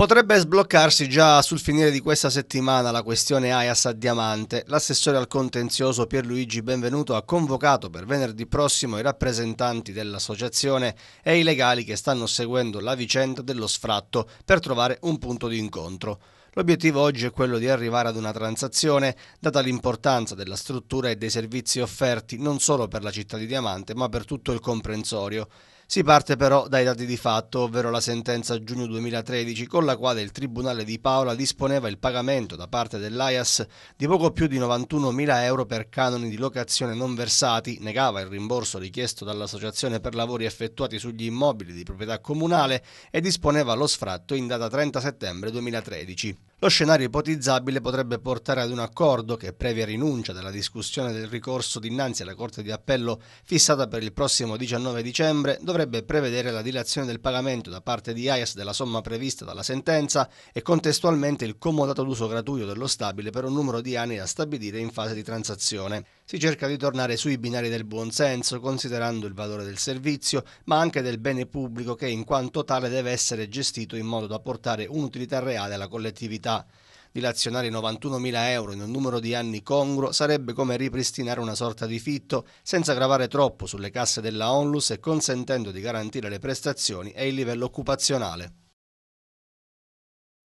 Potrebbe sbloccarsi già sul finire di questa settimana la questione AIAS a Diamante. L'assessore al contenzioso Pierluigi Benvenuto ha convocato per venerdì prossimo i rappresentanti dell'associazione e i legali che stanno seguendo la vicenda dello sfratto per trovare un punto di incontro. L'obiettivo oggi è quello di arrivare ad una transazione, data l'importanza della struttura e dei servizi offerti non solo per la città di Diamante, ma per tutto il comprensorio. Si parte però dai dati di fatto, ovvero la sentenza giugno 2013 con la quale il Tribunale di Paola disponeva il pagamento da parte dell'AIAS di poco più di 91 mila euro per canoni di locazione non versati, negava il rimborso richiesto dall'Associazione per lavori effettuati sugli immobili di proprietà comunale e disponeva lo sfratto in data 30 settembre 2013. Lo scenario ipotizzabile potrebbe portare ad un accordo che, previa rinuncia della discussione del ricorso dinanzi alla Corte di Appello fissata per il prossimo 19 dicembre, dovrebbe prevedere la dilazione del pagamento da parte di IAS della somma prevista dalla sentenza e contestualmente il comodato d'uso gratuito dello stabile per un numero di anni da stabilire in fase di transazione. Si cerca di tornare sui binari del buonsenso, considerando il valore del servizio, ma anche del bene pubblico che in quanto tale deve essere gestito in modo da portare un'utilità reale alla collettività. Dilazionare i 91.000 euro in un numero di anni congruo sarebbe come ripristinare una sorta di fitto, senza gravare troppo sulle casse della Onlus e consentendo di garantire le prestazioni e il livello occupazionale.